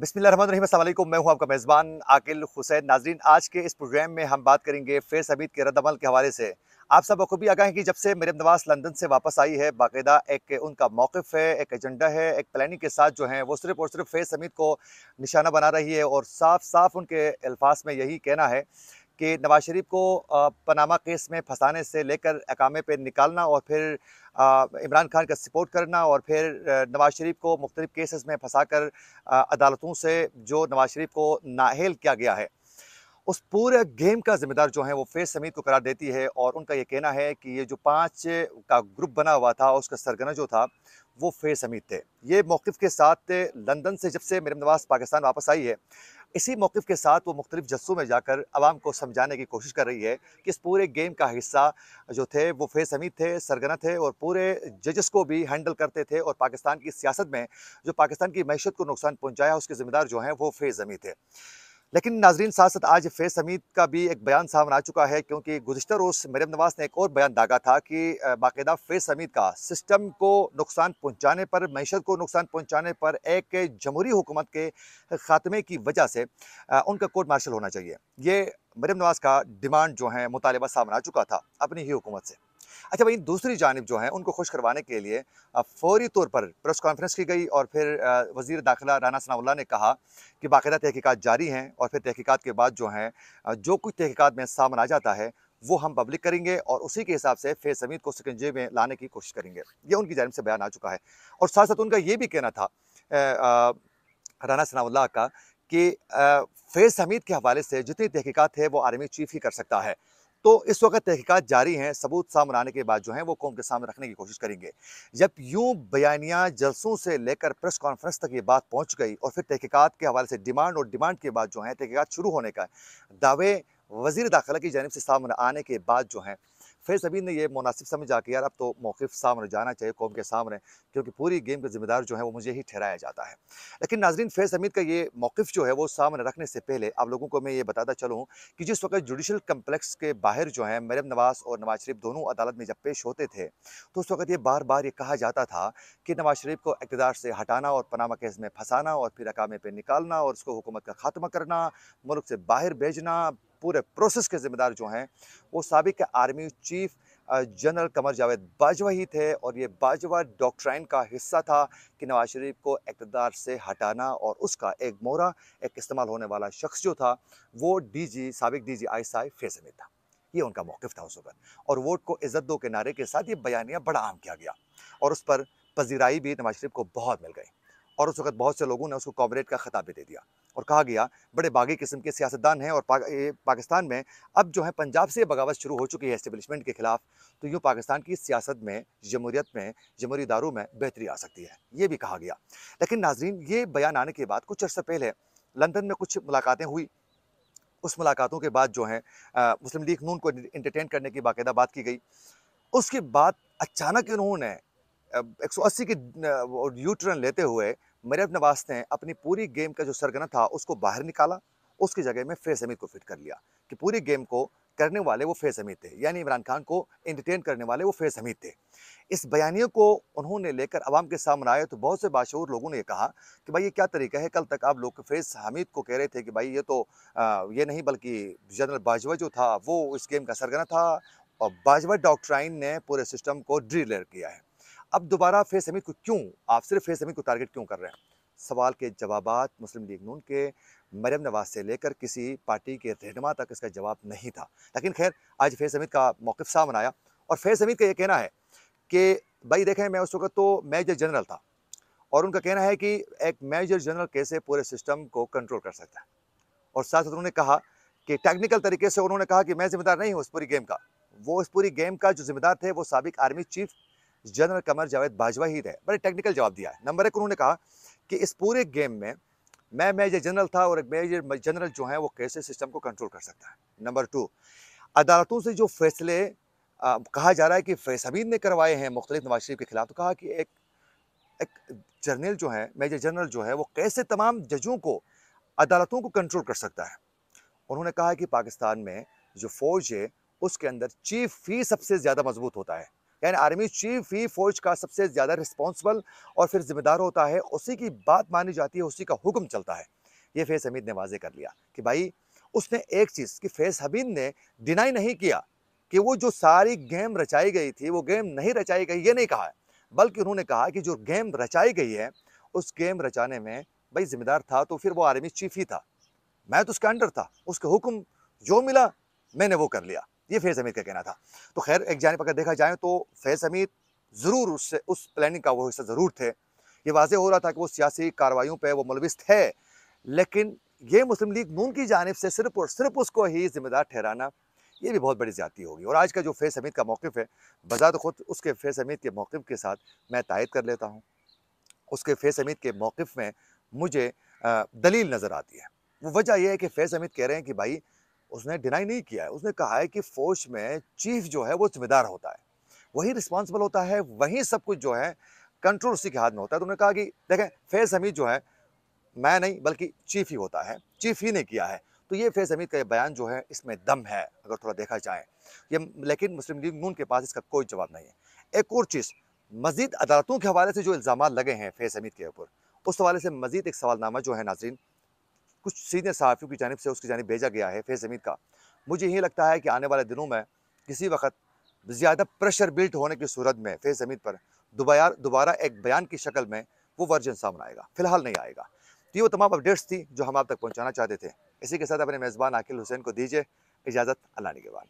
बिस्मिल्लाम मैं हूं आपका मेज़बान आकिल हुसैन नाजरीन आज के इस प्रोग्राम में हम बात करेंगे फेस समीत के रद्दमल के हवाले से आप सब बखूबी आगाह हैं कि जब से मेरे नवाज लंदन से वापस आई है बाकायदा एक उनका मौक़ है एक एजेंडा है एक प्लानिंग के साथ जो है वो सिर्फ और सिर्फ फेस हमीद को निशाना बना रही है और साफ साफ उनके अल्फाज में यही कहना है कि नवाज शरीफ को पनामा केस में फंसाने से लेकर अकामे पर निकालना और फिर इमरान खान का सपोर्ट करना और फिर नवाज शरीफ को मुख्तलिफ़ केसेस में फंसा कर अदालतों से जो नवाज शरीफ को नाहल किया गया है उस पूरे गेम का जिम्मेदार जो है वो फेस समीत को करार देती है और उनका ये कहना है कि ये जो पाँच का ग्रुप बना हुआ था उसका सरगना जो था वो फेज हमीद थे ये मौक़ के साथ लंदन से जब से मेरम नवाज पाकिस्तान वापस आई है इसी मौक़ के साथ वो मुख्तलि जस्सों में जाकर आवाम को समझाने की कोशिश कर रही है कि इस पूरे गेम का हिस्सा जो थे वो फेस हमीद थे सरगना थे और पूरे जजस को भी हैंडल करते थे और पाकिस्तान की सियासत में जो पाकिस्तान की मैशत को नुकसान पहुँचाया उसके ज़िम्मेदार जो हैं वो फेज़ हमीद थे लेकिन नाजरीन साथ साथ आज फैज समीत का भी एक बयान सामने आ चुका है क्योंकि गुजशत रोज़ मरम नवाज ने एक और बयान दागा था कि बाकायदा फैज समीत का सिस्टम को नुकसान पहुंचाने पर मीशत को नुकसान पहुंचाने पर एक जमहूरी हुकूमत के ख़ात्मे की वजह से उनका कोर्ट मार्शल होना चाहिए ये मरियम नवाज का डिमांड जो है मुतालबा सामने आ चुका था अपनी ही हुकूमत से अच्छा भाई दूसरी जानब जो है उनको खुश करवाने के लिए फौरी तौर पर प्रेस कॉन्फ्रेंस की गई और फिर वजीर दाखिला राना सनाउल्ला ने कहा कि बाकायदा तहकीक़ात जारी हैं और फिर तहकीक़ात के बाद जो हैं जो कुछ तहकीक़ात में सामना आ जाता है वो हम पब्लिक करेंगे और उसी के हिसाब से फेज समीत को सिकंजे में लाने की कोशिश करेंगे ये उनकी जानब से बयान आ चुका है और साथ साथ उनका ये भी कहना था राना सनाउल्ला का कि फैज़ हमीद के हवाले से जितनी तहकीक़त है वो आर्मी चीफ ही कर सकता है तो इस वक्त तहकीकत जारी हैं सबूत सामने आने के बाद जो है वो कौम के सामने रखने की कोशिश करेंगे जब यूं बयानिया जलसों से लेकर प्रेस कॉन्फ्रेंस तक ये बात पहुँच गई और फिर तहकीकत के हवाले से डिमांड और डिमांड के बाद जो है तहकीकत शुरू होने का दावे वजीर दाखिला की जानब से सामने आने के बाद जो है फिर सभी ने ये मुनासिब समझा कि यार अब तो मौक़ सामने जाना चाहिए कौम के सामने क्योंकि पूरी गेम का जिम्मेदार जो है वो मुझे ही ठहराया जाता है लेकिन नाजरीन फैज़ हमीद का ये मौक़ जो है वो सामने रखने से पहले आप लोगों को मैं ये बताता चलूँ कि जिस वक्त जुडिशल कम्प्लेक्स के बाहर जो है मरम नवाज़ और नवाज शरीफ दोनों अदालत में जब पेश होते थे तो उस वक्त ये बार बार ये कहा जाता था कि नवाज शरीफ को इकतदार से हटाना और पनामा केस में फंसाना और फिर अकामे पर निकालना और उसको हुकूमत का खात्मा करना मुल्क से बाहर भेजना पूरे प्रोसेस के जिम्मेदार जो हैं वो सबक army chief general Qamar Javed Bajwa ही थे और ये बाजवा डॉक्ट्राइन का हिस्सा था कि नवाज शरीफ को इकतदार से हटाना और उसका एक मोहरा एक इस्तेमाल होने वाला शख्स जो था वो डीजी सबक डीजी आईएसआई फेजे में था ये उनका मौक़ था उस वक्त और वोट को इज़्ज़त दो के नारे के साथ ये बयानिया बड़ा आम किया गया और उस पर पजीराई भी नवाज शरीफ को बहुत मिल गई और उस वक्त बहुत से लोगों ने उसको कॉमरेड का खिताब भी दे दिया और कहा गया बड़े बागी किस्म के सियासतदान हैं और पाकिस्तान में अब जो है पंजाब से बगावत शुरू हो चुकी है इस्टेबलिशमेंट के खिलाफ तो यूँ पाकिस्तान की सियासत में जमहूरीत में जमहूरी दारों में बेहतरी आ सकती है ये भी कहा गया लेकिन नाजरीन ये बयान आने के बाद कुछ अर्सा पहले लंदन में कुछ मुलाकातें हुई उस मुलाकातों के बाद जो है मुस्लिम लीग नून को इंटरटेन करने की बाकायदा बात की गई उसके बाद अचानक इन्होंने 180 की टर्न लेते हुए मरब नवाज ने अपनी पूरी गेम का जो सरगना था उसको बाहर निकाला उसकी जगह में फेज हमीद को फिट कर लिया कि पूरी गेम को करने वाले वो फेज हमीद थे यानी इमरान खान को एंटरटेन करने वाले वो फेज हमीद थे इस बयानियों को उन्होंने लेकर आवाम के सामने आए तो बहुत से बाशूर लोगों ने ये कहा कि भाई ये क्या तरीका है कल तक आप लोग फेज हमीद को कह रहे थे कि भाई ये तो आ, ये नहीं बल्कि जनरल बाजवा जो था वो इस गेम का सरगना था और बाजवा डॉक्ट्राइन ने पूरे सिस्टम को ड्रिलर किया है अब दोबारा फेस अमीर को क्यों आप सिर्फ फेस अमीर को टारगेट क्यों कर रहे हैं सवाल के जवाब मुस्लिम लीग नून के मरियम नवाज से लेकर किसी पार्टी के रहनमा तक इसका जवाब नहीं था लेकिन खैर आज फैज हमीद का मौकफ़ सामने आया और फैज़ हमीद का ये कहना है कि भाई देखें मैं उस वक्त तो मेजर जनरल था और उनका कहना है कि एक मेजर जनरल कैसे पूरे सिस्टम को कंट्रोल कर सकता है और साथ साथ उन्होंने कहा कि टेक्निकल तरीके से उन्होंने कहा कि मैं जिम्मेदार नहीं हूँ इस पूरी गेम का वो इस पूरी गेम का जो जिम्मेदार थे वो सबक army chief general Qamar Javed Bajwa ही थे बड़े टेक्निकल जवाब दिया है नंबर एक उन्होंने कहा कि इस पूरे गेम में मैं मेजर जनरल था और मेजर जनरल जो है वो कैसे सिस्टम को कंट्रोल कर सकता है नंबर टू अदालतों से जो फैसले आ, कहा जा रहा है कि हमीद ने करवाए हैं मुख्तलिफ नवाज शरीफ के खिलाफ तो कहा कि एक एक जर्नल जो है मेजर जनरल जो है वो कैसे तमाम जजों को अदालतों को कंट्रोल कर सकता है उन्होंने कहा कि पाकिस्तान में जो फौज है उसके अंदर चीफ ही सबसे ज़्यादा मजबूत होता है यानी आर्मी चीफ ही फौज का सबसे ज़्यादा रिस्पॉन्सिबल और फिर जिम्मेदार होता है उसी की बात मानी जाती है उसी का हुक्म चलता है ये फेस हमीद ने वाजे कर लिया कि भाई उसने एक चीज़ कि फेस हमीद ने डिनाई नहीं किया कि वो जो सारी गेम रचाई गई थी वो गेम नहीं रचाई गई ये नहीं कहा बल्कि उन्होंने कहा कि जो गेम रचाई गई है उस गेम रचाने में भाई जिम्मेदार था तो फिर वो आर्मी चीफ ही था मैं तो उसका अंडर था उसके हुक्म जो मिला मैंने वो कर लिया ये फैज़ हमीद का कहना था तो खैर एक जानब अगर देखा जाए तो फैज़ हमीद ज़रूर उससे उस प्लानिंग का वो हिस्सा ज़रूर थे ये वाजह हो रहा था कि वो सियासी कार्रवाइयों पर वो मुलविस है लेकिन ये मुस्लिम लीग नून की जानब से सिर्फ और सिर्फ उसको ही जिम्मेदार ठहराना ये भी बहुत बड़ी ज्यादा होगी और आज का जो फैज़ हमीद का मौक़ है बजात तो खुद उसके फैज़ हमीद के मौक़ के साथ मैं तायद कर लेता हूँ उसके फैज़ हमीद के मौक़ में मुझे दलील नज़र आती है वो वजह यह है कि फैज़ हमीद कह रहे हैं कि भाई उसने डिनाई नहीं किया है उसने कहा है कि फौज में चीफ जो है वो जिम्मेदार होता है वही रिस्पॉन्सिबल होता है वही सब कुछ जो है कंट्रोल उसी के हाथ में होता है तो उन्होंने कहा कि देखें फैज़ हमीद जो है मैं नहीं बल्कि चीफ ही होता है चीफ ही ने किया है तो ये फैज़ हमीद का बयान जो है इसमें दम है अगर थोड़ा देखा जाए ये लेकिन मुस्लिम लीग नून के पास इसका कोई जवाब नहीं है एक और चीज़ मजीद अदालतों के हवाले से जो इल्ज़ाम लगे हैं फैज़ हमीद के ऊपर उस हवाले से मजीद एक सवालनामा जो है नाजीन कुछ सीनियर सहाफ़ियों की जानब से उसकी जानब भेजा गया है फैज़ हमीद का मुझे ये लगता है कि आने वाले दिनों में किसी वक्त ज़्यादा प्रेशर बिल्ट होने की सूरत में फैज़ हमीद पर दोबारा दोबारा एक बयान की शक्ल में वो वर्जन सामने आएगा फ़िलहाल नहीं आएगा तो ये वो तमाम अपडेट्स थी जो हम आप तक पहुँचाना चाहते थे इसी के साथ अपने मेज़बान आकिल हुसैन को दीजिए इजाज़त अल्लाह के बाद